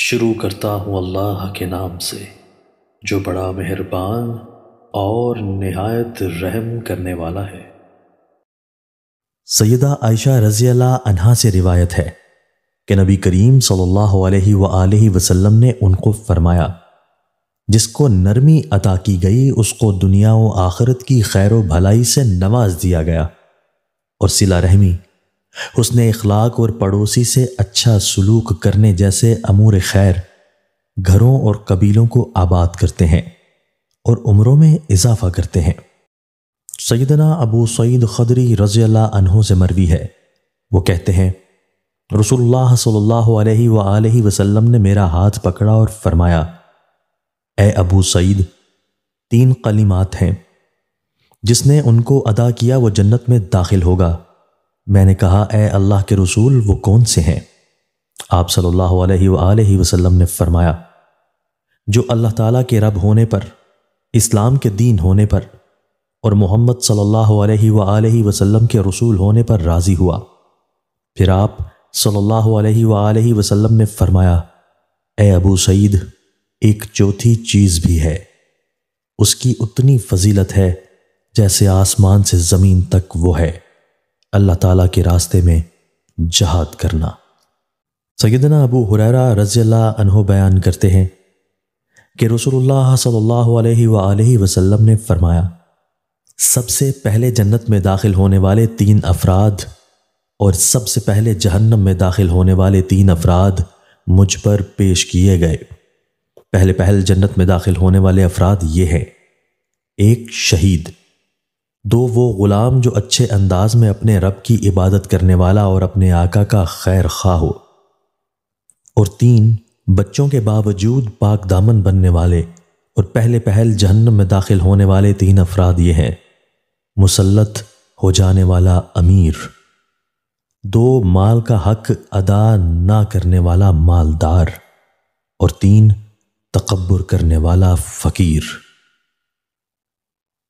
शुरू करता हूँ अल्लाह के नाम से जो बड़ा मेहरबान और नहायत रहम करने वाला है सैदा आयशा रज़ी अनहा से रिवायत है कि नबी करीम सल्ला वसल्लम ने उनको फरमाया जिसको नरमी अता की गई उसको दुनिया व आखरत की खैर भलाई से नवाज दिया गया और सिला रहमी उसने इखलाक और पड़ोसी से अच्छा सलूक करने जैसे अमूर खैर घरों और कबीलों को आबाद करते हैं और उम्रों में इजाफा करते हैं सैदना अबू सईद खदरी रज़ी अनहों से मरवी है वो कहते हैं रसोल्ला सल्लल्लाहु अलैहि वसल्लम ने मेरा हाथ पकड़ा और फरमाया ए अबू सईद तीन कलिमात हैं जिसने उनको अदा किया वो जन्नत में दाखिल होगा मैंने कहा ए अल्लाह के रसूल वो कौन से हैं आप सल्लल्लाहु अलैहि वसल्लम ने फरमाया जो अल्लाह ताला के रब होने पर इस्लाम के दीन होने पर और मोहम्मद सल्लल्लाहु अलैहि वसल्लम के रसूल होने पर राज़ी हुआ फिर आप सल्लल्लाहु अलैहि वसल्लम ने फरमाया ए अबू सईद एक चौथी चीज़ भी है उसकी उतनी फजीलत है जैसे आसमान से ज़मीन तक वो है अल्लाह ताला के रास्ते में जहाद करना सैदना अबू हुरैरा रज़ील्ला अनहो बयान करते हैं कि रसूलुल्लाह सल्लल्लाहु अलैहि वसल्लम ने फरमाया सबसे पहले जन्नत में दाखिल होने वाले तीन अफराद और सबसे पहले जहन्नम में दाखिल होने वाले तीन अफराद मुझ पर पेश किए गए पहले पहल जन्नत में दाखिल होने वाले अफराद ये हैं एक शहीद दो वो ग़ुलाम जो अच्छे अंदाज में अपने रब की इबादत करने वाला और अपने आका का खैर खा हो और तीन बच्चों के बावजूद पाक दामन बनने वाले और पहले पहल जहन्नम में दाखिल होने वाले तीन अफराद ये हैं मुसलत हो जाने वाला अमीर दो माल का हक अदा ना करने वाला मालदार और तीन तकबर करने वाला फ़कीर